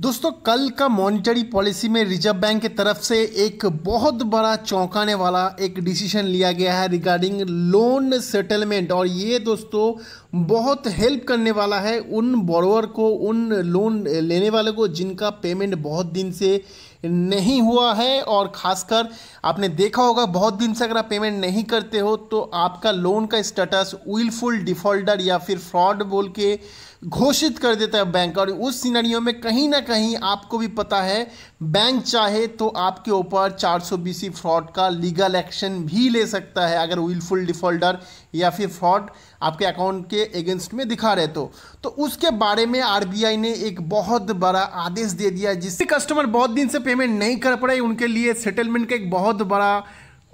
दोस्तों कल का मॉनिटरी पॉलिसी में रिजर्व बैंक की तरफ से एक बहुत बड़ा चौंकाने वाला एक डिसीजन लिया गया है रिगार्डिंग लोन सेटलमेंट और ये दोस्तों बहुत हेल्प करने वाला है उन बोरोवर को उन लोन लेने वाले को जिनका पेमेंट बहुत दिन से नहीं हुआ है और खासकर आपने देखा होगा बहुत दिन से अगर आप पेमेंट नहीं करते हो तो आपका लोन का स्टेटस विलफुल डिफॉल्टर या फिर फ्रॉड बोल के घोषित कर देता है बैंक और उस सीनरियों में कहीं ना कहीं आपको भी पता है बैंक चाहे तो आपके ऊपर चार सौ फ्रॉड का लीगल एक्शन भी ले सकता है अगर विलफुल डिफॉल्टर या फिर फ्रॉड आपके अकाउंट के अगेंस्ट में दिखा रहे तो तो उसके बारे में आरबीआई ने एक बहुत बड़ा आदेश दे दिया जिससे कस्टमर बहुत दिन से पेमेंट नहीं कर पड़े उनके लिए सेटलमेंट का एक बहुत बड़ा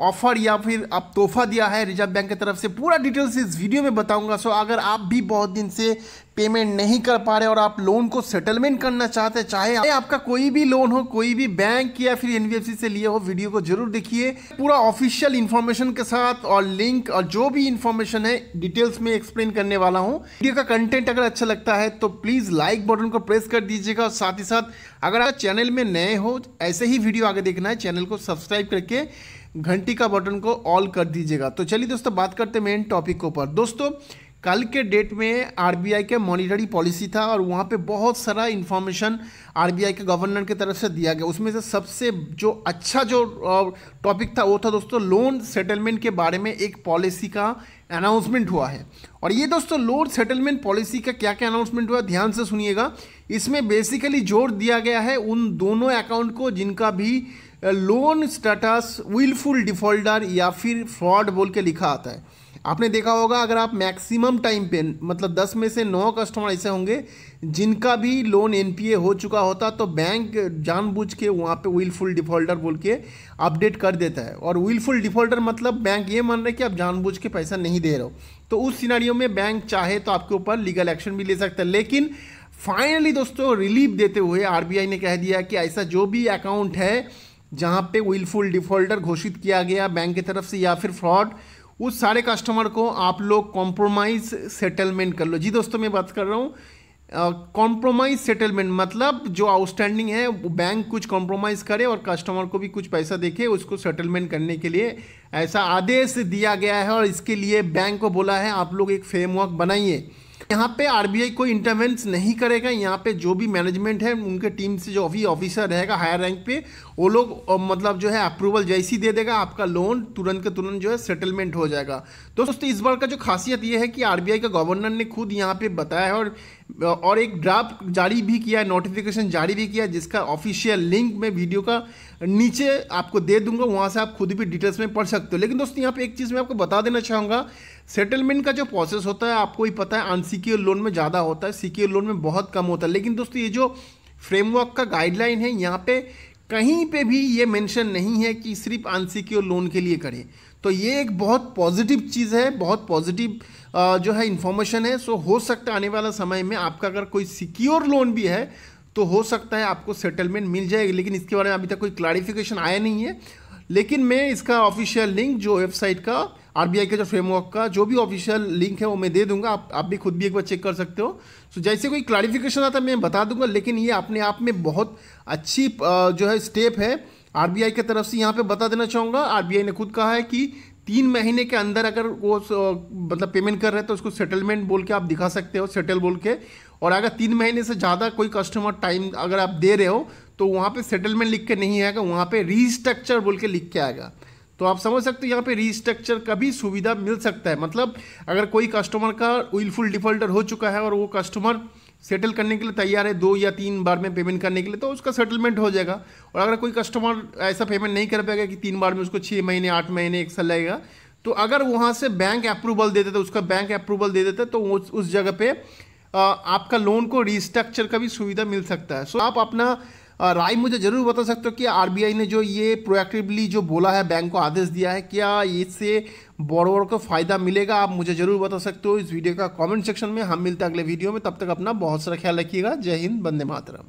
ऑफर या फिर आप तोहफा दिया है रिजर्व बैंक की तरफ से पूरा डिटेल्स इस वीडियो में बताऊंगा सो अगर आप भी बहुत दिन से पेमेंट नहीं कर पा रहे और आप लोन को सेटलमेंट करना चाहते हैं चाहे आपका कोई भी लोन हो कोई भी बैंक या फिर एनबीएफसी से लिए हो वीडियो को जरूर देखिए पूरा ऑफिशियल इन्फॉर्मेशन के साथ और लिंक और जो भी इन्फॉर्मेशन है डिटेल्स में एक्सप्लेन करने वाला हूँ वीडियो का कंटेंट अगर अच्छा लगता है तो प्लीज़ लाइक बटन को प्रेस कर दीजिएगा और साथ ही साथ अगर आप चैनल में नए हो ऐसे ही वीडियो आगे देखना है चैनल को सब्सक्राइब करके घंटी का बटन को ऑल कर दीजिएगा तो चलिए दोस्तों बात करते हैं मेन टॉपिक के ऊपर दोस्तों कल के डेट में आरबीआई के मॉनिटरी पॉलिसी था और वहाँ पे बहुत सारा इन्फॉर्मेशन आरबीआई के गवर्नर की तरफ से दिया गया उसमें से सबसे जो अच्छा जो टॉपिक था वो था दोस्तों लोन सेटलमेंट के बारे में एक पॉलिसी का अनाउंसमेंट हुआ है और ये दोस्तों लोन सेटलमेंट पॉलिसी का क्या क्या अनाउंसमेंट हुआ ध्यान से सुनिएगा इसमें बेसिकली जोर दिया गया है उन दोनों अकाउंट को जिनका भी लोन स्टेटस विलफुल डिफॉल्टर या फिर फ्रॉड बोल के लिखा आता है आपने देखा होगा अगर आप मैक्सिमम टाइम पे मतलब 10 में से 9 कस्टमर ऐसे होंगे जिनका भी लोन एनपीए हो चुका होता तो बैंक जानबूझ के वहाँ पे विलफुल डिफ़ॉल्टर बोल के अपडेट कर देता है और विलफुल डिफ़ॉल्टर मतलब बैंक ये मान रहे कि आप जानबूझ के पैसा नहीं दे रहे हो तो उस सिनारियों में बैंक चाहे तो आपके ऊपर लीगल एक्शन भी ले सकता है लेकिन फाइनली दोस्तों रिलीफ देते हुए आर ने कह दिया कि ऐसा जो भी अकाउंट है जहाँ पे विलफुल डिफ़ॉल्टर घोषित किया गया बैंक की तरफ से या फिर फ्रॉड उस सारे कस्टमर को आप लोग कॉम्प्रोमाइज सेटलमेंट कर लो जी दोस्तों मैं बात कर रहा हूँ कॉम्प्रोमाइज सेटलमेंट मतलब जो आउटस्टैंडिंग है वो बैंक कुछ कॉम्प्रोमाइज़ करे और कस्टमर को भी कुछ पैसा देके उसको सेटलमेंट करने के लिए ऐसा आदेश दिया गया है और इसके लिए बैंक को बोला है आप लोग एक फ्रेमवर्क बनाइए यहाँ पे आरबीआई कोई इंटरवेंस नहीं करेगा यहाँ पे जो भी मैनेजमेंट है उनके टीम से जो भी ऑफिसर रहेगा हायर रैंक पे वो लोग मतलब जो है अप्रूवल जैसी दे देगा आपका लोन तुरंत के तुरंत जो है सेटलमेंट हो जाएगा तो दोस्तों इस बार का जो खासियत ये है कि आरबीआई का गवर्नर ने खुद यहाँ पे बताया है और और एक ड्राफ्ट जारी भी किया है नोटिफिकेशन जारी भी किया जिसका ऑफिशियल लिंक मैं वीडियो का नीचे आपको दे दूंगा वहाँ से आप खुद भी डिटेल्स में पढ़ सकते हो लेकिन दोस्तों यहाँ पे एक चीज़ मैं आपको बता देना चाहूँगा सेटलमेंट का जो प्रोसेस होता है आपको ही पता है अनसिक्योर लोन में ज़्यादा होता है सिक्योर लोन में बहुत कम होता है लेकिन दोस्तों ये जो फ्रेमवर्क का गाइडलाइन है यहाँ पे कहीं पे भी ये मेंशन नहीं है कि सिर्फ अनसिक्योर लोन के लिए करें तो ये एक बहुत पॉजिटिव चीज़ है बहुत पॉजिटिव जो है इन्फॉर्मेशन है सो हो सकता है आने वाला समय में आपका अगर कोई सिक्योर लोन भी है तो हो सकता है आपको सेटलमेंट मिल जाएगी लेकिन इसके बारे में अभी तक कोई क्लैरिफिकेशन आया नहीं है लेकिन मैं इसका ऑफिशियल लिंक जो वेबसाइट का आई का जो फ्रेमवर्क का जो भी ऑफिशियल लिंक है वो मैं दे दूंगा आप आप भी खुद भी एक बार चेक कर सकते हो सो so, जैसे कोई क्लैरिफिकेशन आता है मैं बता दूंगा लेकिन ये अपने आप में बहुत अच्छी जो है स्टेप है आर आई की तरफ से यहाँ पे बता देना चाहूँगा आई ने खुद कहा है कि तीन महीने के अंदर अगर वो मतलब पेमेंट कर रहे हैं तो उसको सेटलमेंट बोल के आप दिखा सकते हो सेटल बोल के और अगर तीन महीने से ज़्यादा कोई कस्टमर टाइम अगर आप दे रहे हो तो वहाँ पे सेटलमेंट लिख के नहीं आएगा वहाँ पे रीस्ट्रक्चर बोल के लिख के आएगा तो आप समझ सकते हो यहाँ पे रीस्ट्रक्चर का भी सुविधा मिल सकता है मतलब अगर कोई कस्टमर का विलफुल डिफॉल्टर हो चुका है और वो कस्टमर सेटल करने के लिए तैयार है दो या तीन बार में पेमेंट करने के लिए तो उसका सेटलमेंट हो जाएगा और अगर कोई कस्टमर ऐसा पेमेंट नहीं कर पाएगा कि तीन बार में उसको छः महीने आठ महीने एक साल लगेगा तो अगर वहाँ से बैंक अप्रूवल दे देते उसका बैंक अप्रूवल दे देते तो उस, जगह पे आपका लोन को रीस्ट्रक्चर का भी सुविधा मिल सकता है सो आप अपना राय मुझे ज़रूर बता सकते हो कि आरबीआई ने जो ये प्रोएक्टिवली जो बोला है बैंक को आदेश दिया है क्या इससे बॉरोवर को फ़ायदा मिलेगा आप मुझे ज़रूर बता सकते हो इस वीडियो का कमेंट सेक्शन में हम मिलते हैं अगले वीडियो में तब तक अपना बहुत सारा ख्याल रखिएगा जय हिंद बंदे मातरम